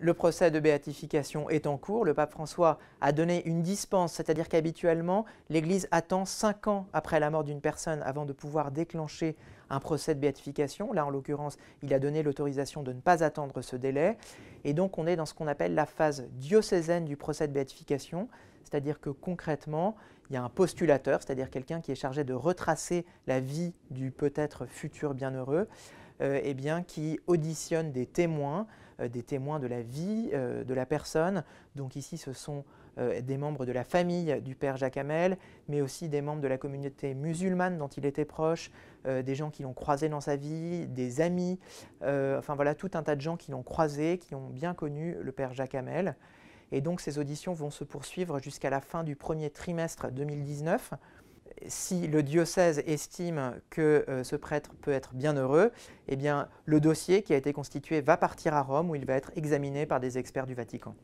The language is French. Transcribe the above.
Le procès de béatification est en cours. Le pape François a donné une dispense, c'est-à-dire qu'habituellement, l'Église attend cinq ans après la mort d'une personne avant de pouvoir déclencher un procès de béatification. Là, en l'occurrence, il a donné l'autorisation de ne pas attendre ce délai. Et donc, on est dans ce qu'on appelle la phase diocésaine du procès de béatification, c'est-à-dire que concrètement, il y a un postulateur, c'est-à-dire quelqu'un qui est chargé de retracer la vie du peut-être futur bienheureux. Euh, eh bien, qui auditionne des témoins, euh, des témoins de la vie euh, de la personne. Donc ici, ce sont des membres de la famille du père Jacques Hamel, mais aussi des membres de la communauté musulmane dont il était proche, des gens qui l'ont croisé dans sa vie, des amis, enfin voilà, tout un tas de gens qui l'ont croisé, qui ont bien connu le père Jacques Hamel. Et donc ces auditions vont se poursuivre jusqu'à la fin du premier trimestre 2019 si le diocèse estime que euh, ce prêtre peut être bienheureux, eh bien, le dossier qui a été constitué va partir à Rome où il va être examiné par des experts du Vatican.